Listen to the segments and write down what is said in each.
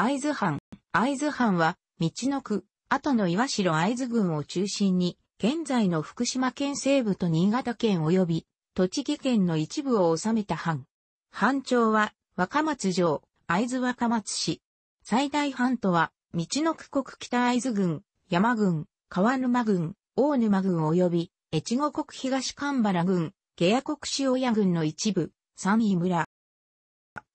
会津藩。会津藩は、道の区、後の岩城会津郡を中心に、現在の福島県西部と新潟県及び、栃木県の一部を治めた藩。藩庁は、若松城、会津若松市。最大藩とは、道の区国北会津郡、山郡、川沼郡、大沼郡及び、越後国東神原郡、下野国塩谷郡の一部、三井村。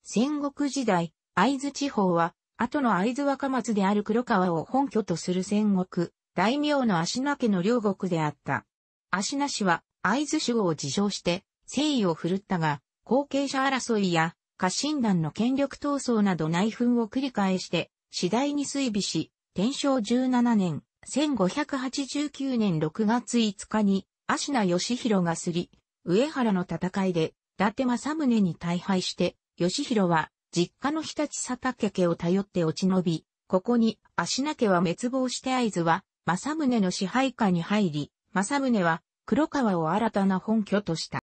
戦国時代、会津地方は、後の会津若松である黒川を本拠とする戦国、大名の足名家の両国であった。足名氏は会津守護を自称して誠意を振るったが、後継者争いや家臣団の権力闘争など内紛を繰り返して、次第に衰微し、天正17年、1589年6月5日に、芦名義弘がすり、上原の戦いで、伊達政宗に大敗して、義弘は実家の日立佐竹家を頼って落ち延び、ここに足名家は滅亡して合図は、正宗の支配下に入り、正宗は黒川を新たな本拠とした。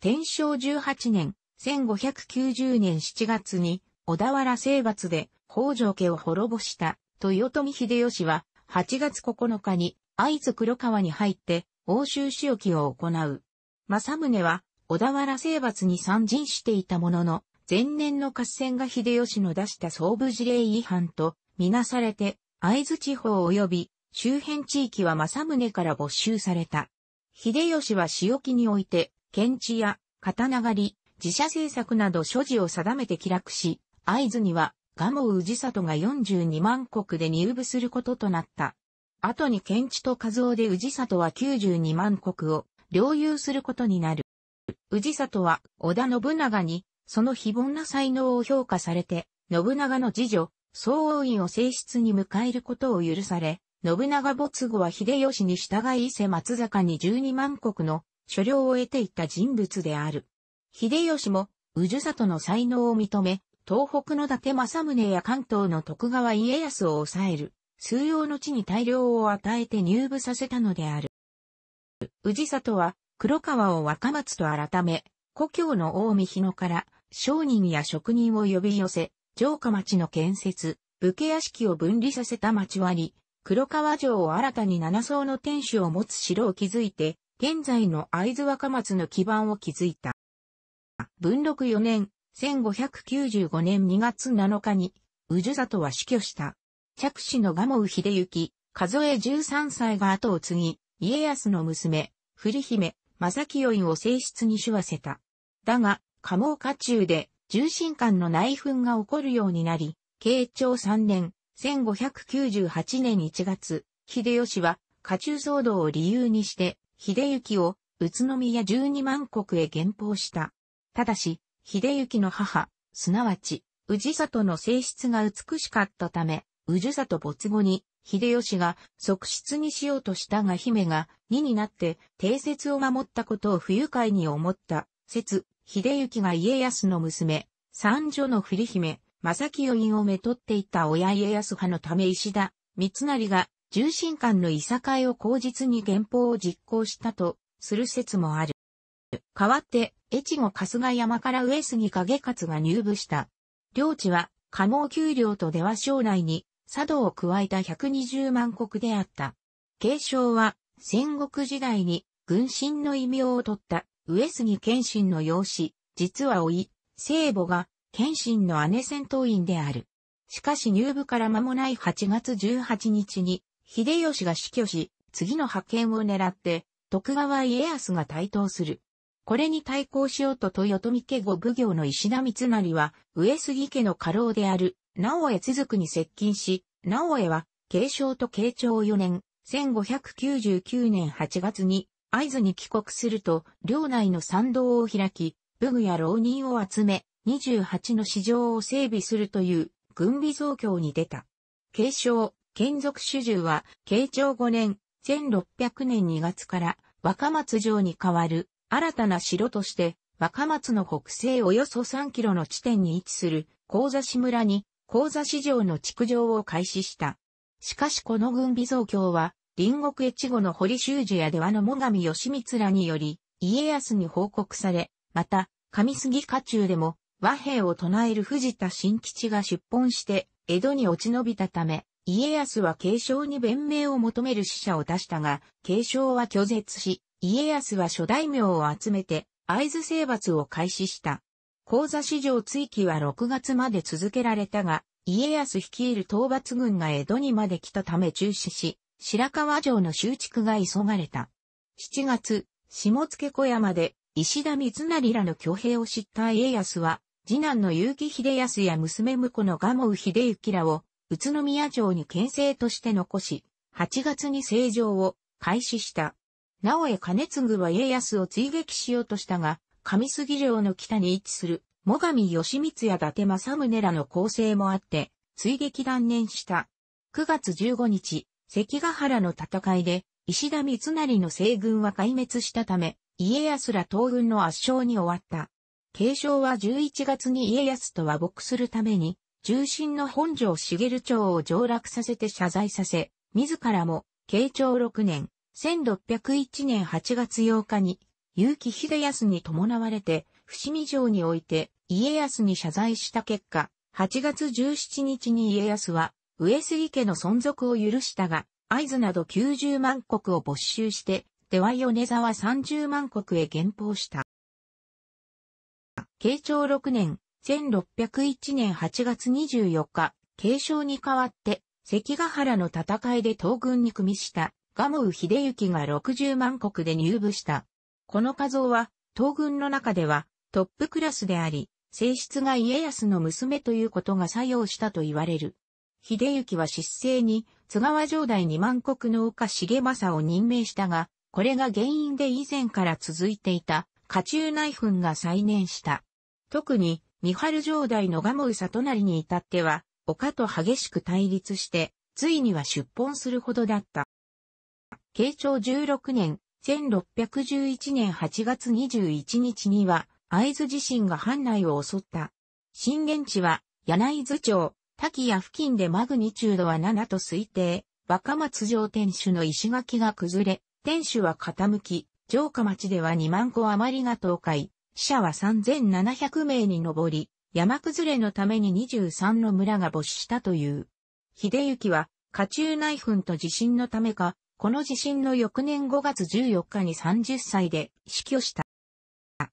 天正18年、1590年7月に、小田原征伐で北条家を滅ぼした豊臣秀吉は、8月9日に合図黒川に入って欧州仕置きを行う。正宗は小田原征伐に参陣していたものの、前年の合戦が秀吉の出した総武事例違反と、みなされて、会津地方及び周辺地域は政宗から没収された。秀吉は仕置きにおいて、検地や刀狩り、自社政策など所持を定めて気楽し、会津には、蒲生氏里が42万国で入部することとなった。後に検地と和夫で氏里は92万国を領有することになる。氏里は織田信長にその非凡な才能を評価されて、信長の次女、総王院を正室に迎えることを許され、信長没後は秀吉に従い伊勢松坂に12万国の所領を得ていた人物である。秀吉も、宇治里の才能を認め、東北の伊達政宗や関東の徳川家康を抑える、数用の地に大量を与えて入部させたのである。宇治里は、黒川を若松と改め、故郷の近江日野から、商人や職人を呼び寄せ、城下町の建設、武家屋敷を分離させた町割り、黒川城を新たに七層の天守を持つ城を築いて、現在の会津若松の基盤を築いた。文禄4年、1595年2月7日に、宇治里は死去した。着手の賀茂秀行、数え13歳が後を継ぎ、家康の娘、古姫、正清院を正室に手わせた。だが、加毛家中で重心間の内紛が起こるようになり、慶長3年、1598年1月、秀吉は家中騒動を理由にして、秀行を宇都宮十二万国へ減俸した。ただし、秀行の母、すなわち、宇治里の性質が美しかったため、宇治里没後に、秀吉が側室にしようとしたが姫が二になって定説を守ったことを不愉快に思った説秀幸が家康の娘、三女の振姫、正清をめとっていた親家康派のため石田、三成が、重臣官のいさかを口実に原法を実行したと、する説もある。代わって、越後春日山から上杉景勝が入部した。領地は、加納丘陵と出羽将来に、佐渡を加えた120万国であった。継承は、戦国時代に、軍神の異名を取った、上杉謙信の養子、実は老い、聖母が、謙信の姉戦闘員である。しかし入部から間もない8月18日に、秀吉が死去し、次の派遣を狙って、徳川家康が台頭する。これに対抗しようと豊臣家五奉行の石田三成は、上杉家の家老である、直江続に接近し、直江は、継承と継長4年、1599年8月に、合図に帰国すると、領内の参道を開き、武具や浪人を集め、28の市場を整備するという軍備増強に出た。継承、建属主従は、慶長5年、1600年2月から、若松城に代わる、新たな城として、若松の北西およそ3キロの地点に位置する、高座市村に、高座市場の築城を開始した。しかしこの軍備増強は、隣国越後の堀修樹や出羽の最上義光らにより、家康に報告され、また、上杉家中でも、和平を唱える藤田新吉が出奔して、江戸に落ち延びたため、家康は継承に弁明を求める使者を出したが、継承は拒絶し、家康は諸大名を集めて、合図征伐を開始した。講座史上追記は6月まで続けられたが、家康率いる討伐軍が江戸にまで来たため中止し、白川城の修築が急がれた。7月、下野小山で石田三成らの挙兵を知った家康は、次男の結城秀康や娘婿の蒲生秀幸らを宇都宮城に県政として残し、8月に成城を開始した。なおえ兼次は家康を追撃しようとしたが、上杉城の北に位置する、最上義光や伊達政宗らの構成もあって、追撃断念した。9月15日、関ヶ原の戦いで、石田三成の西軍は壊滅したため、家康ら東軍の圧勝に終わった。継承は11月に家康と和睦するために、重臣の本城茂町を上落させて謝罪させ、自らも、慶長6年、1601年8月8日に、結城秀康に伴われて、伏見城において、家康に謝罪した結果、8月17日に家康は、上杉家の存続を許したが、合図など90万国を没収して、出羽米沢30万国へ減俸した。慶長6年、1601年8月24日、慶長に代わって、関ヶ原の戦いで東軍に組みした、蒲生秀行が60万国で入部した。この画像は、東軍の中では、トップクラスであり、性質が家康の娘ということが作用したと言われる。秀幸は失政に、津川城代二万国の岡重政を任命したが、これが原因で以前から続いていた、家中内紛が再燃した。特に、三春城代の賀茂里りに至っては、岡と激しく対立して、ついには出奔するほどだった。慶長16年、1611年8月21日には、会津地震が藩内を襲った。震源地は、柳津町、滝や付近でマグニチュードは7と推定、若松城天守の石垣が崩れ、天守は傾き、城下町では2万戸余りが倒壊、死者は3700名に上り、山崩れのために23の村が没したという。秀行は、家中内紛と地震のためか、この地震の翌年5月14日に30歳で死去した。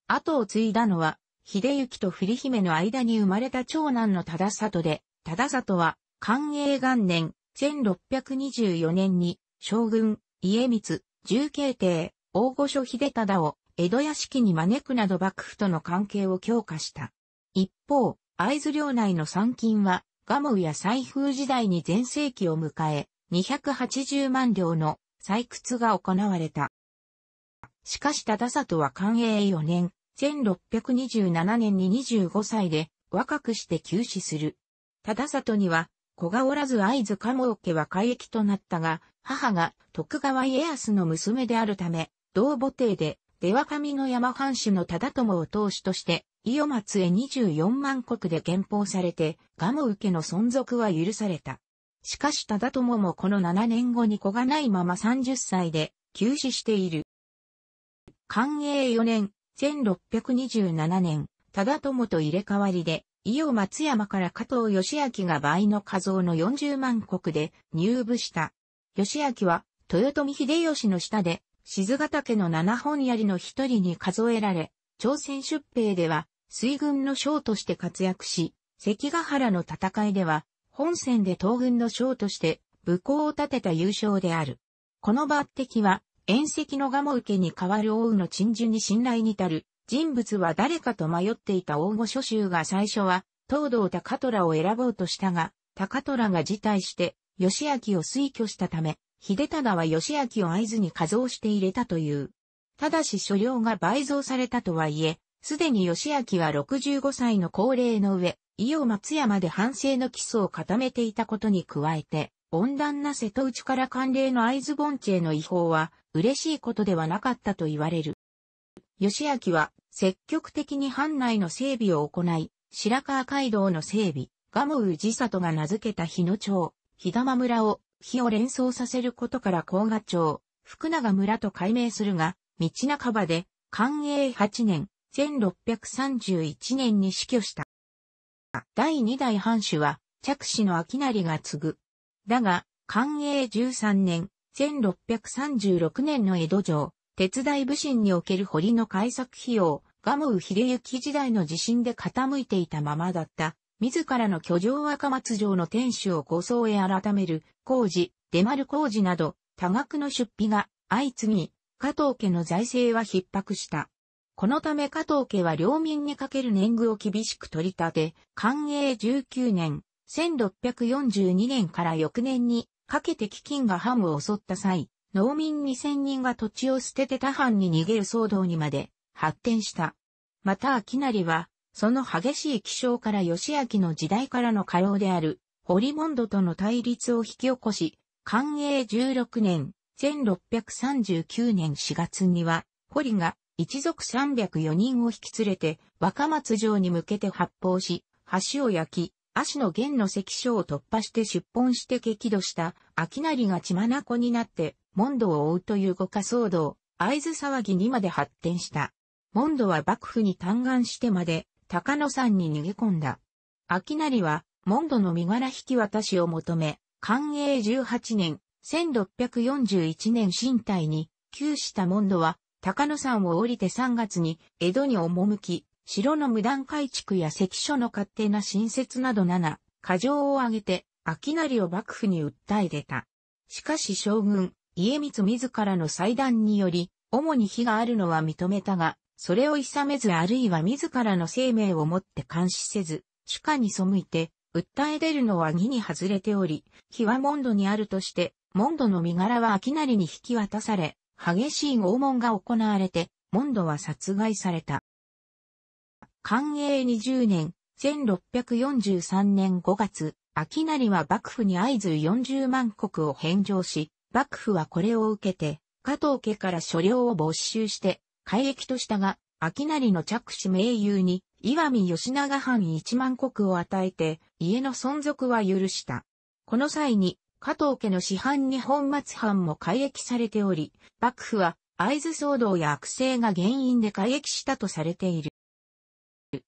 後を継いだのは、秀行と振姫の間に生まれた長男の忠里で、忠里は、寛永元年、1624年に、将軍、家光、重慶帝、大御所秀忠を、江戸屋敷に招くなど幕府との関係を強化した。一方、会津領内の参勤は、ガモや財風時代に全盛期を迎え、280万両の採掘が行われた。しかし忠里は寛永4年、1627年に25歳で若くして急死する。忠里には、子がおらず会津鴨桶は海域となったが、母が徳川家康の娘であるため、同母邸で、出羽上の山藩主の忠友を当主として、伊予松へ24万国で憲法されて、鴨受けの存続は許された。しかし忠友もこの7年後に子がないまま30歳で、急死している。寛永4年、1627年、忠友と入れ替わりで、伊予松山から加藤義明が倍の画像の40万国で入部した。義明は豊臣秀吉の下で静ヶ岳の七本槍の一人に数えられ、朝鮮出兵では水軍の将として活躍し、関ヶ原の戦いでは本戦で東軍の将として武功を立てた優勝である。この抜擢は、遠石の蒲受けに代わる王の陳守に信頼に足る人物は誰かと迷っていた大御所衆が最初は、東道高虎を選ぼうとしたが、高虎が辞退して、義明を推挙したため、秀忠は義明を合図に加増して入れたという。ただし所領が倍増されたとはいえ、すでに義明は65歳の高齢の上、伊予松山で反省の基礎を固めていたことに加えて、温暖な瀬戸内から寒冷の合図盆地への違法は嬉しいことではなかったと言われる。吉明は積極的に藩内の整備を行い、白川街道の整備、ガモウジサトが名付けた日野町、日玉村を、日を連想させることから甲賀町、福永村と改名するが、道半ばで、寛永8年、1631年に死去した。第2代藩主は、着手の秋成が継ぐ。だが、寛永13年、1636年の江戸城、鉄大武神における堀の開削費用、ガモウ秀行時代の地震で傾いていたままだった、自らの居城赤松城の天守を構層へ改める、工事、出丸工事など、多額の出費が相次ぎ、加藤家の財政は逼迫した。このため加藤家は領民にかける年貢を厳しく取り立て、寛永19年、1642年から翌年にかけて飢饉がハムを襲った際、農民2000人が土地を捨てて他藩に逃げる騒動にまで発展した。また秋成は、その激しい気象から義明の時代からの過労である、ホリモンドとの対立を引き起こし、寛永16年、1639年4月には、ホリが一族304人を引き連れて、若松城に向けて発砲し、橋を焼き、足の弦の関所を突破して出奔して激怒した、秋成が血眼になって、ンドを追うという誤化騒動、合図騒ぎにまで発展した。ンドは幕府に嘆願してまで、高野山に逃げ込んだ。秋成は、ンドの身柄引き渡しを求め、寛永18年、1641年身体に、旧したンドは、高野山を降りて3月に、江戸に赴き、城の無断改築や関所の勝手な新設など7、過剰を挙げて、秋成を幕府に訴え出た。しかし将軍、家光自らの祭壇により、主に非があるのは認めたが、それを諌めずあるいは自らの生命をもって監視せず、主家に背いて、訴え出るのは義に外れており、非はモンドにあるとして、モンドの身柄は秋なりに引き渡され、激しい拷問が行われて、モンドは殺害された。寛永20年、1643年5月、秋成は幕府に合図40万国を返上し、幕府はこれを受けて、加藤家から所領を没収して、改易としたが、秋成の着手名優に、岩見吉永藩一万国を与えて、家の存続は許した。この際に、加藤家の市範に本末藩も改易されており、幕府は、合図騒動や悪性が原因で改易したとされている。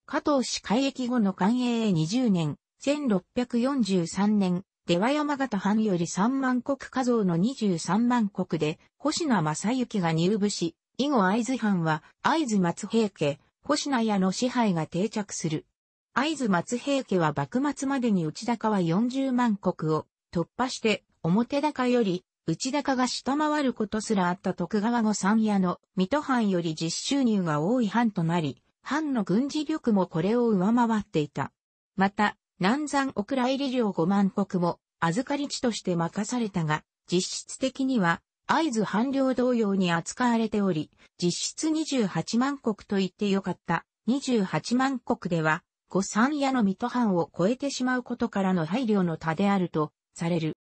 加藤氏改易後の営へ20年、1643年、では山形藩より3万国家像の23万国で、星名正幸が入部し、以後会津藩は、会津松平家、星名屋の支配が定着する。会津松平家は幕末までに内高は40万国を突破して、表高より内高が下回ることすらあった徳川後三屋の水戸藩より実収入が多い藩となり、藩の軍事力もこれを上回っていた。また、南山奥来入領五万国も預かり地として任されたが、実質的には合図藩領同様に扱われており、実質28万国と言ってよかった28万国では、五三屋の水戸藩を超えてしまうことからの配慮の他であるとされる。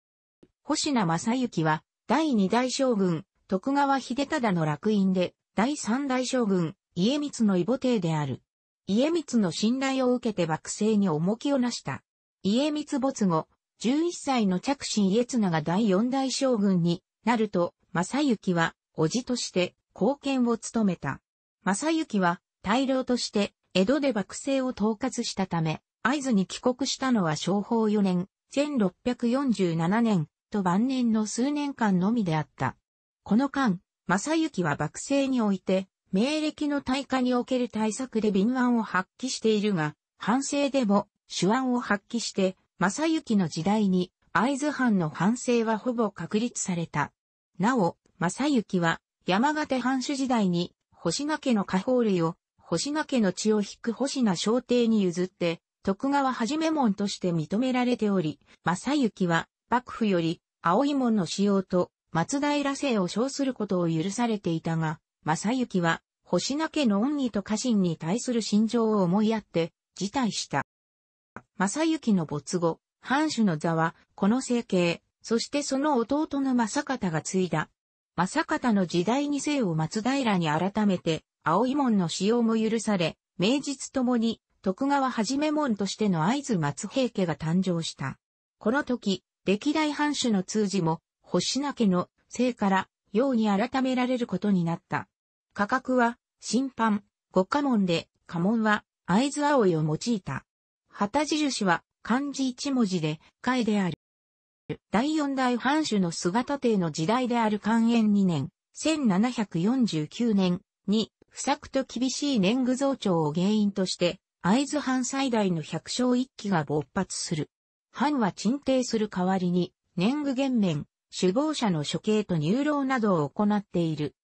星名正幸は、第二代将軍、徳川秀忠の楽院で、第三代将軍、家光の異母帝である。家光の信頼を受けて幕政に重きをなした。家光没後、11歳の着信家綱が第四代将軍になると、正幸は、叔父として貢献を務めた。正幸は、大老として、江戸で幕政を統括したため、合図に帰国したのは昭法4年、1647年と晩年の数年間のみであった。この間、正幸は幕政において、明暦の大化における対策で敏腕を発揮しているが、反省でも手腕を発揮して、正幸の時代に会津藩の反省はほぼ確立された。なお、正幸は山形藩主時代に星名家の下方類を星名家の血を引く星名商帝に譲って、徳川はじめ門として認められており、正幸は幕府より青い門の使用と松平姓を称することを許されていたが、正幸は、星名家の恩義と家臣に対する心情を思いやって、辞退した。正幸の没後、藩主の座は、この政経、そしてその弟の正方が継いだ。正方の時代に生を松平に改めて、青い門の使用も許され、名実ともに、徳川はじめ門としての合図松平家が誕生した。この時、歴代藩主の通じも、星名家の姓から、ように改められることになった。価格は、審判、五家門で、家門は、図津葵を用いた。旗印は、漢字一文字で、貝である。第四代藩主の姿帝の時代である寛延二年、1749年に、不作と厳しい年貢増長を原因として、合津藩最大の百姓一揆が勃発する。藩は鎮定する代わりに、年貢減免、首謀者の処刑と入牢などを行っている。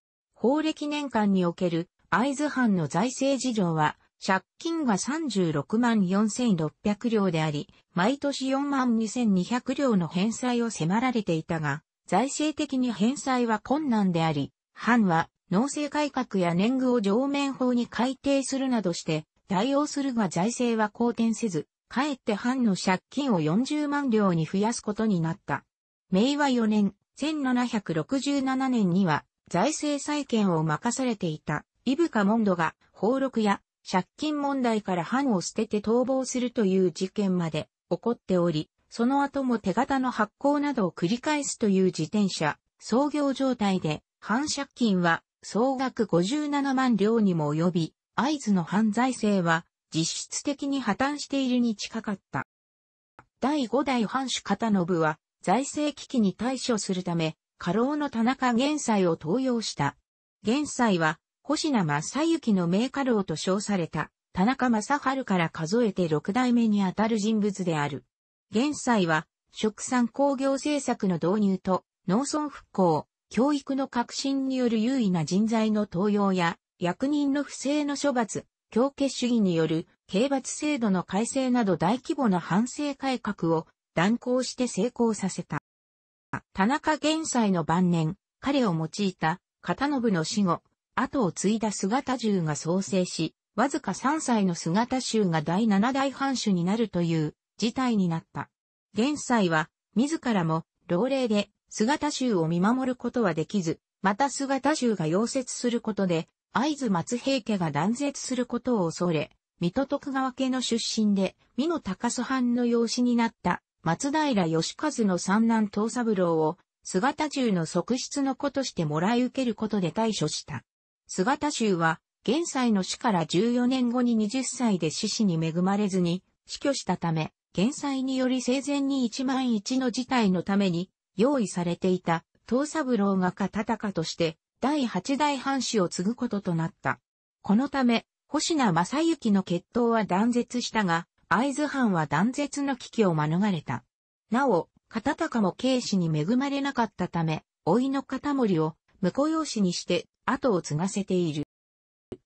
法暦年間における会津藩の財政事情は、借金が36万4600両であり、毎年4万2200両の返済を迫られていたが、財政的に返済は困難であり、藩は農政改革や年貢を上面法に改定するなどして対応するが財政は好転せず、かえって藩の借金を40万両に増やすことになった。明和4年、1767年には財政再建を任されていた、イブカモンドが、放録や、借金問題から藩を捨てて逃亡するという事件まで起こっており、その後も手形の発行などを繰り返すという自転車、創業状態で、反借金は総額57万両にも及び、合図の犯罪性は実質的に破綻しているに近かった。第5代藩主片信は財政危機に対処するため、家老の田中玄斎を登用した。玄斎は、星名正幸の名家老と称された、田中正春から数えて六代目にあたる人物である。玄斎は、食産工業政策の導入と、農村復興、教育の革新による優位な人材の登用や、役人の不正の処罰、強化主義による刑罰制度の改正など大規模な反省改革を断行して成功させた。田中玄斎の晩年、彼を用いた、片信の死後、後を継いだ姿銃が創生し、わずか3歳の姿衆が第7代藩主になるという事態になった。玄斎は、自らも、老齢で、姿衆を見守ることはできず、また姿衆が溶接することで、会津松平家が断絶することを恐れ、水戸徳川家の出身で、美濃高祖藩の養子になった松平義和の三男東三郎を、姿中の側室の子としてもらい受けることで対処した。姿衆は、現在の死から14年後に20歳で死死に恵まれずに、死去したため、現在により生前に一万一の事態のために、用意されていた、東三郎が片高として、第八代藩主を継ぐこととなった。このため、星名正幸の決闘は断絶したが、会津藩は断絶の危機を免れた。なお、片高も慶氏に恵まれなかったため、老いの片森を婿養子にして後を継がせている。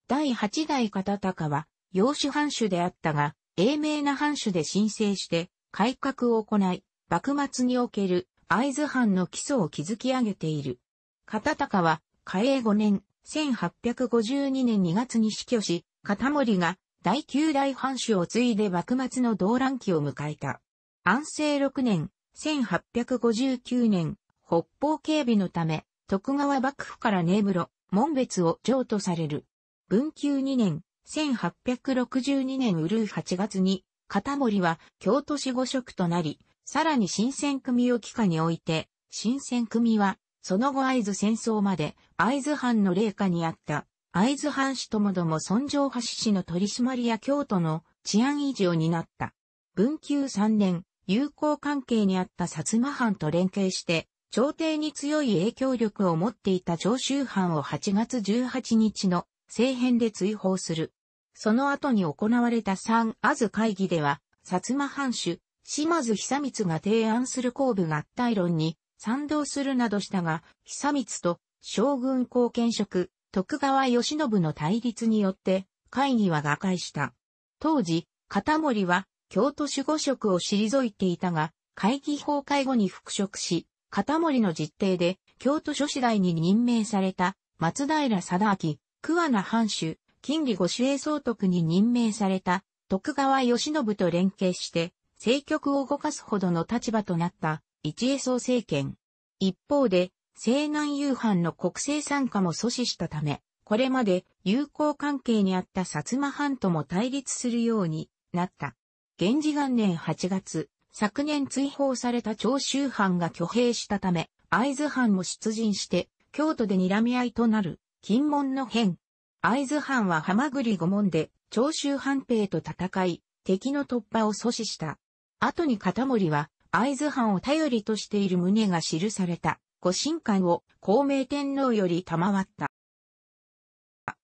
第8代片高は、養子藩主であったが、英明な藩主で申請して改革を行い、幕末における会津藩の基礎を築き上げている。片高は、嘉永5年、1852年2月に死去し、片森が第九代藩主を継いで幕末の動乱期を迎えた。安政六年、1859年、北方警備のため、徳川幕府から根室、門別を譲渡される。文久二年、1862年うるう8月に、片森は京都市五職となり、さらに新選組を帰下に置いて、新選組は、その後会津戦争まで会津藩の霊下にあった会津藩主ともども尊上橋氏の取締や京都の治安維持を担った。文久3年、友好関係にあった薩摩藩と連携して、朝廷に強い影響力を持っていた長州藩を8月18日の政変で追放する。その後に行われた三安津会議では、薩摩藩主、島津久光が提案する公部合体論に賛同するなどしたが、久光と将軍後見職、徳川義信の対立によって、会議は瓦解した。当時、片森は、京都守護職を退いていたが、会議崩壊後に復職し、片森の実弟で、京都諸司代に任命された、松平定明、桑名藩主、近利御守衛総督に任命された、徳川義信と連携して、政局を動かすほどの立場となった、一衛総政権。一方で、西南夕飯の国政参加も阻止したため、これまで友好関係にあった薩摩藩とも対立するようになった。源氏元年8月、昨年追放された長州藩が挙兵したため、会津藩も出陣して、京都で睨み合いとなる、金門の変。会津藩は浜栗五門で、長州藩兵と戦い、敵の突破を阻止した。後に片森は、会津藩を頼りとしている旨が記された、御神官を孔明天皇より賜った。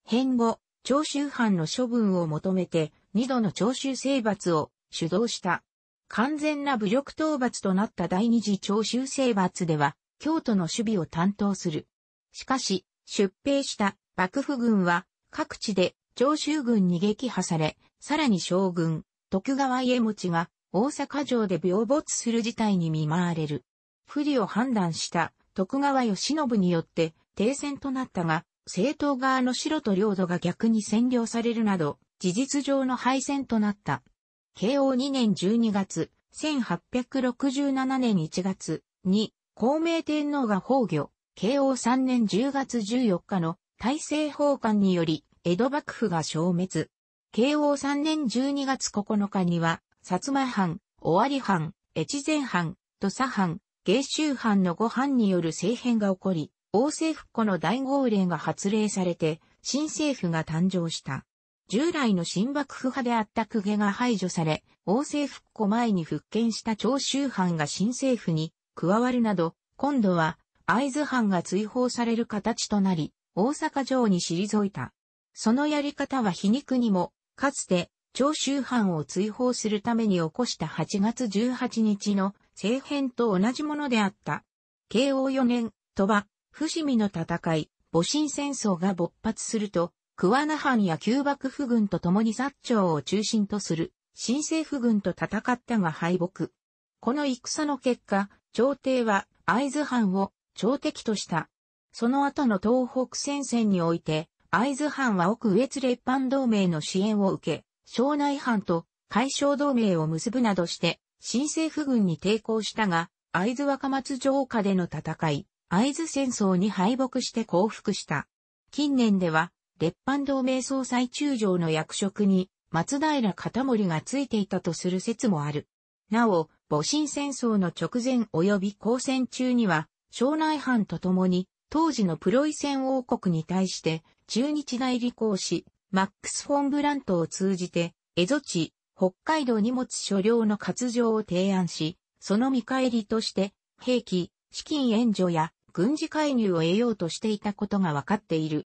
変後、長州藩の処分を求めて、二度の長州征伐を主導した。完全な武力討伐となった第二次長州征伐では、京都の守備を担当する。しかし、出兵した幕府軍は各地で長州軍に撃破され、さらに将軍、徳川家持が大阪城で病没する事態に見舞われる。不利を判断した徳川義信によって停戦となったが、政党側の城と領土が逆に占領されるなど、事実上の敗戦となった。慶応2年12月、1867年1月に、孔明天皇が崩御、慶応3年10月14日の大政奉還により、江戸幕府が消滅。慶応3年12月9日には、薩摩藩、尾張藩、越前藩、土佐藩、芸州藩の御藩による政変が起こり、王政復古の大号令が発令されて、新政府が誕生した。従来の新幕府派であった公家が排除され、王政復古前に復権した長州藩が新政府に加わるなど、今度は会津藩が追放される形となり、大阪城に退いた。そのやり方は皮肉にも、かつて長州藩を追放するために起こした8月18日の政変と同じものであった。慶応4年、鳥羽、伏見の戦い、戊辰戦争が勃発すると、桑名藩や旧幕府軍と共に薩長を中心とする新政府軍と戦ったが敗北。この戦の結果、朝廷は会津藩を朝敵とした。その後の東北戦線において、会津藩は奥上津列藩同盟の支援を受け、庄内藩と海省同盟を結ぶなどして、新政府軍に抵抗したが、会津若松城下での戦い、会津戦争に敗北して降伏した。近年では、列藩同盟総裁中将の役職に、松平片森がついていたとする説もある。なお、戊辰戦争の直前及び交戦中には、庄内藩と共に、当時のプロイセン王国に対して、中日大履行し、マックス・フォン・ブラントを通じて、蝦夷地、北海道荷物所領の活譲を提案し、その見返りとして、兵器、資金援助や軍事介入を得ようとしていたことが分かっている。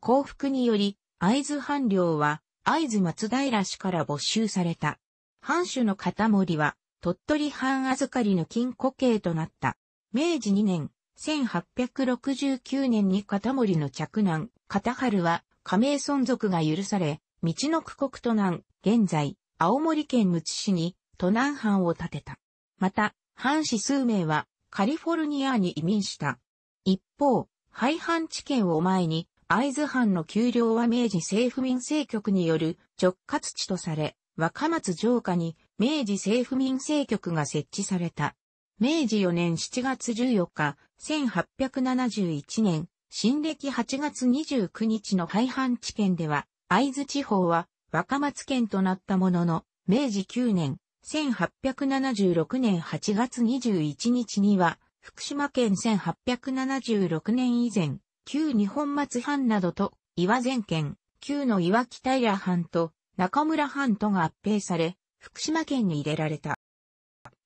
降伏により、会津藩領は、会津松平氏から没収された。藩主の片森は、鳥取藩預かりの金庫刑となった。明治2年、1869年に片森の嫡男、片春は、加盟存続が許され、道の区国都南、現在、青森県むつ市に都南藩を建てた。また、藩士数名はカリフォルニアに移民した。一方、廃藩地県を前に、会津藩の丘陵は明治政府民政局による直轄地とされ、若松城下に明治政府民政局が設置された。明治4年7月14日、1871年、新暦8月29日の廃藩地県では、会津地方は若松県となったものの、明治9年、1876年8月21日には、福島県1876年以前、旧日本松藩などと、岩前県、旧の岩北平藩と、中村藩とが合併され、福島県に入れられた。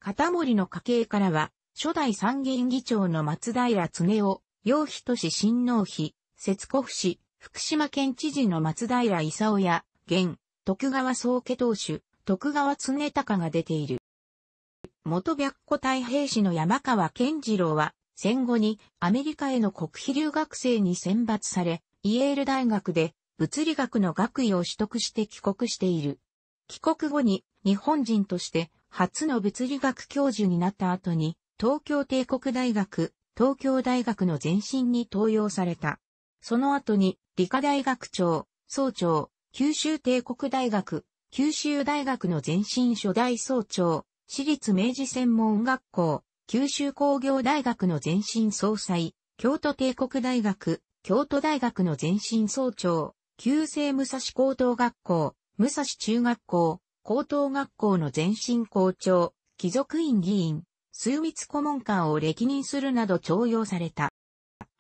片森の家系からは、初代参議院議長の松平常夫、陽妃都市新納妃、節子府市、福島県知事の松平勲や、現、徳川宗家当主、徳川常隆が出ている。元白虎隊兵士の山川健次郎は、戦後にアメリカへの国費留学生に選抜され、イエール大学で物理学の学位を取得して帰国している。帰国後に日本人として初の物理学教授になった後に、東京帝国大学、東京大学の前身に登用された。その後に理科大学長、総長、九州帝国大学、九州大学の前身初代総長、私立明治専門学校、九州工業大学の前身総裁、京都帝国大学、京都大学の前身総長、旧制武蔵高等学校、武蔵中学校、高等学校の前身校長、貴族院議員、枢密顧問官を歴任するなど徴用された。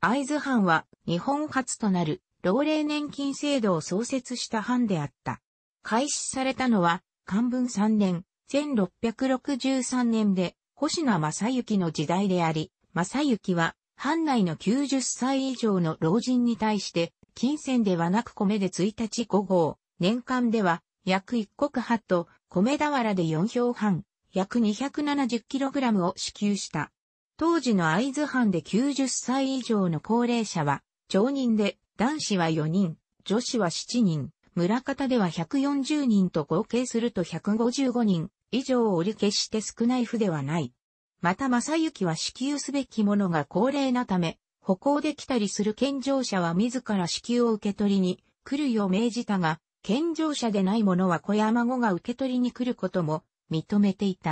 会津藩は日本初となる老齢年金制度を創設した藩であった。開始されたのは、漢文3年、1663年で、星名正幸の時代であり、正幸は、藩内の90歳以上の老人に対して、金銭ではなく米で1日5号、年間では、約一国派と、米俵で4票半、約 270kg を支給した。当時の会津藩で90歳以上の高齢者は、町人で、男子は4人、女子は7人、村方では140人と合計すると155人以上を折り決して少ない府ではない。また正幸は支給すべきものが高齢なため、歩行できたりする健常者は自ら支給を受け取りに来るよう命じたが、健常者でない者は子や孫が受け取りに来ることも認めていた。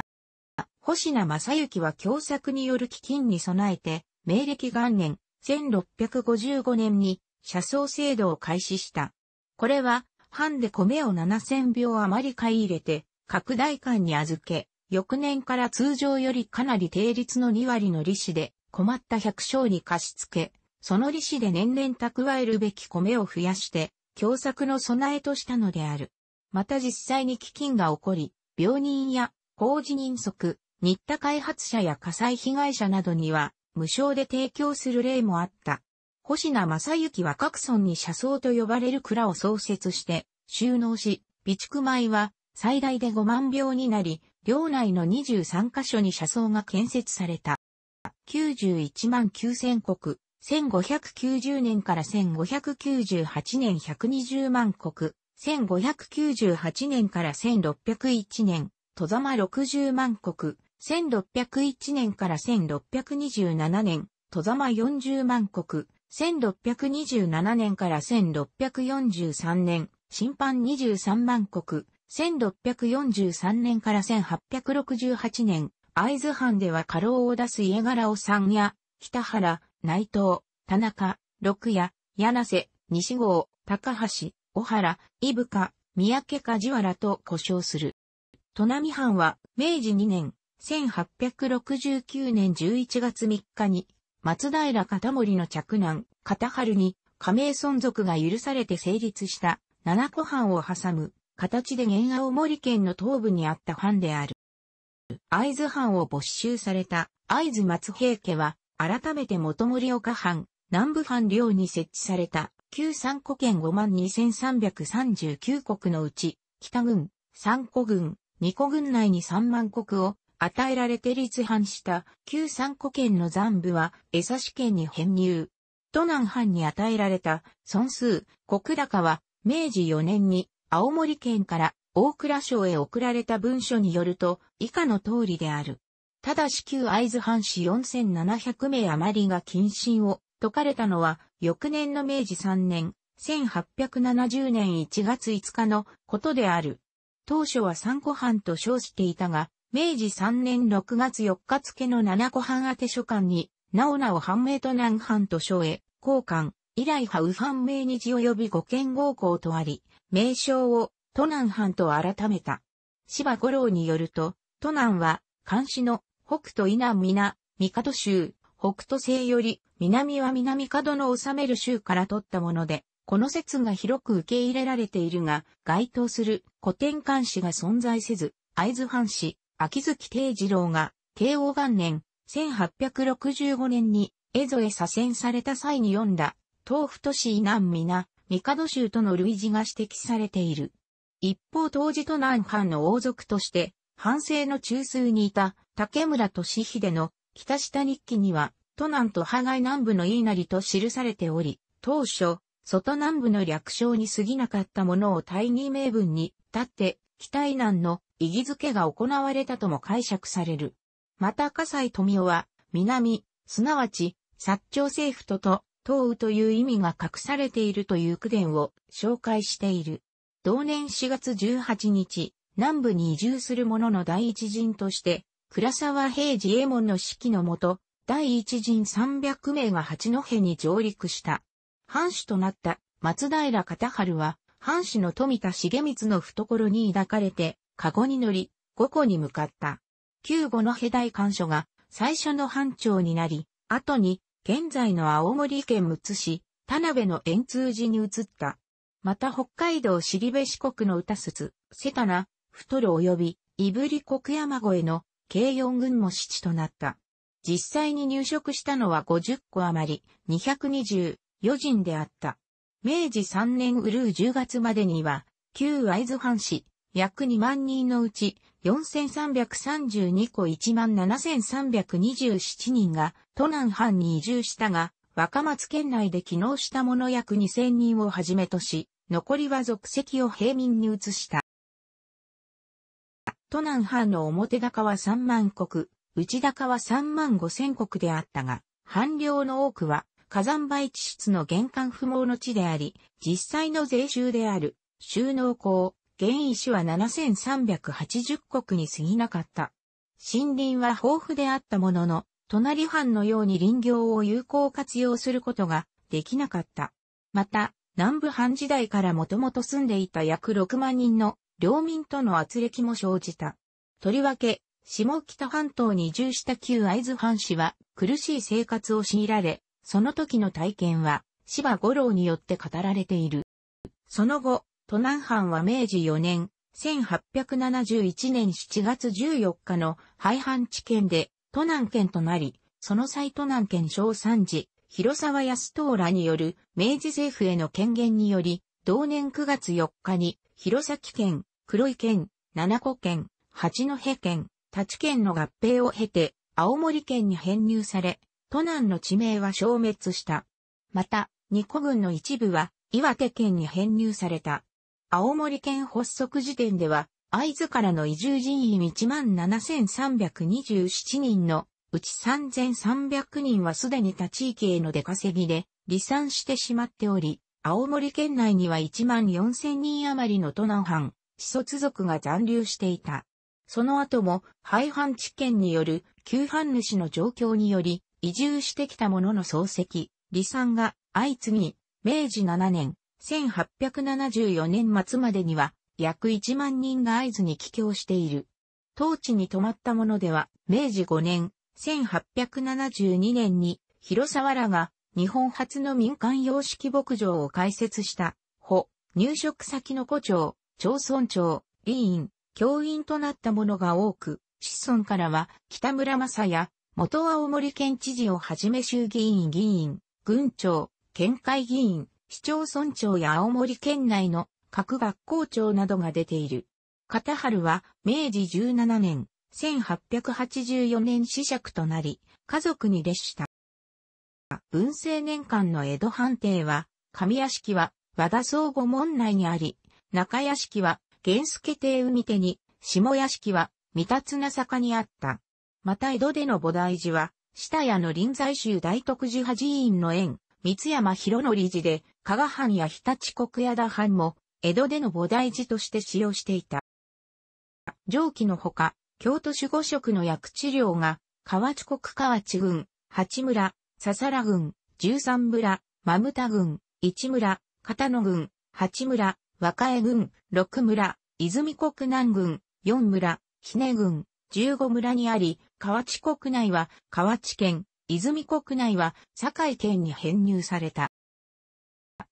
星名正幸は凶作による基金に備えて、明暦元年、1655年に、車窓制度を開始した。これは、藩で米を7000票余り買い入れて、拡大館に預け、翌年から通常よりかなり定率の2割の利子で、困った百姓に貸し付け、その利子で年々蓄えるべき米を増やして、凶作の備えとしたのである。また実際に基金が起こり、病人や工事人足、新田開発者や火災被害者などには、無償で提供する例もあった。星名正幸は各村に車窓と呼ばれる蔵を創設して、収納し、備蓄米は最大で5万票になり、領内の23カ所に車窓が建設された。91万9000国、1590年から1598年120万国、1598年から1601年、戸様60万国、1601年から1627年、戸様40万国、1627年から1643年、審判23万国、1643年から1868年、会津藩では過労を出す家柄を三や、北原、内藤、田中、六夜、柳瀬、西郷、高橋、小原、伊深、三宅梶原と呼称する。都波藩は、明治2年、1869年11月3日に、松平片森の着難、片春に、加盟存続が許されて成立した、七個藩を挟む、形で原青森県の東部にあった藩である。会津藩を没収された会津松平家は、改めて元森岡藩、南部藩領に設置された、旧三個県52,339国のうち、北軍、三個軍、二個軍内に三万国を与えられて立藩した旧三古県の残部は江差県に編入。都南藩に与えられた孫数、国高は明治4年に青森県から大蔵省へ送られた文書によると以下の通りである。ただし旧会津藩士4700名余りが謹慎を解かれたのは翌年の明治3年1870年1月5日のことである。当初は三古藩と称していたが、明治3年6月4日付の七個藩宛書館に、なおなお藩名と南藩と書へ、交換、以来ハウ藩名日及び五県合校とあり、名称を、都南藩と改めた。芝五郎によると、都南は、監視の、北都稲南皆、門州、北都西より、南は南門の治める州から取ったもので、この説が広く受け入れられているが、該当する古典監視が存在せず、会津藩士、秋月定次郎が、慶応元年、1865年に、江戸へ左遷された際に読んだ、東府都市南皆、帝州との類似が指摘されている。一方当時都南藩の王族として、藩政の中枢にいた竹村俊秀の北下日記には、都南と派外南部の言いなりと記されており、当初、外南部の略称に過ぎなかったものを大義名分に、立って、北伊南の意義づけが行われたとも解釈される。また、葛西富夫は、南、すなわち、薩長政府とと、東雨という意味が隠されているという句伝を紹介している。同年4月18日、南部に移住する者の第一陣として、倉沢平治衛門の指揮のもと、第一陣300名が八戸に上陸した。藩主となった松平片春は、藩主の富田重光の懐に抱かれて、カゴに乗り、五湖に向かった。旧五の戸大官所が最初の班長になり、後に現在の青森県むつ市、田辺の円通寺に移った。また北海道尻部四国の歌筒、瀬田名、太郎及び、いぶり国山越えの計四軍も七となった。実際に入植したのは50個余り、224人であった。明治3年うるう10月までには、旧会津藩市、約2万人のうち4332個17327人が都南藩に移住したが、若松県内で機能した者約2000人をはじめとし、残りは属籍を平民に移した。都南藩の表高は3万国、内高は3万5千国であったが、藩領の多くは火山灰地質の玄関不毛の地であり、実際の税収である収納港、原種は7380国に過ぎなかった。森林は豊富であったものの、隣藩のように林業を有効活用することができなかった。また、南部藩時代からもともと住んでいた約6万人の領民との圧力も生じた。とりわけ、下北半島に移住した旧会津藩士は苦しい生活を強いられ、その時の体験は芝五郎によって語られている。その後、都南藩は明治4年、1871年7月14日の廃藩置県で、都南県となり、その際都南県小三寺、広沢康東らによる明治政府への権限により、同年9月4日に、弘前県、黒井県、七子県、八戸県、立県の合併を経て、青森県に編入され、都南の地名は消滅した。また、二個郡の一部は、岩手県に編入された。青森県発足時点では、会津からの移住人員17,327人のうち3,300人はすでに他地域への出稼ぎで離散してしまっており、青森県内には14,000人余りの都南藩、始卒族が残留していた。その後も廃藩地県による旧藩主の状況により移住してきた者の漱石、離散が相次ぎ、明治7年、1874年末までには約1万人が合図に帰郷している。当地に泊まったものでは、明治5年、1872年に広沢らが日本初の民間様式牧場を開設した、保、入植先の古町、町村長、委員、教員となったものが多く、子孫からは北村正也、元青森県知事をはじめ衆議院議員、軍長、県会議員、市町村長や青森県内の各学校長などが出ている。片春は明治17年、1884年死釈となり、家族に列した。文政年間の江戸藩邸は、上屋敷は和田総合門内にあり、中屋敷は源助邸海手に、下屋敷は三田綱坂にあった。また江戸での菩提寺は、下屋の臨済宗大徳寺派寺院の園、三山広理事で、加賀藩や日立国屋田藩も、江戸での菩提寺として使用していた。上記のほか、京都守護職の薬治療が、河内国河内郡、八村、笹良郡、十三村、真牟郡、一村、片野郡、八村、和歌江郡、六村、泉国南郡、四村、ひね郡、十五村にあり、河内国内は河内県、泉国内は堺県に編入された。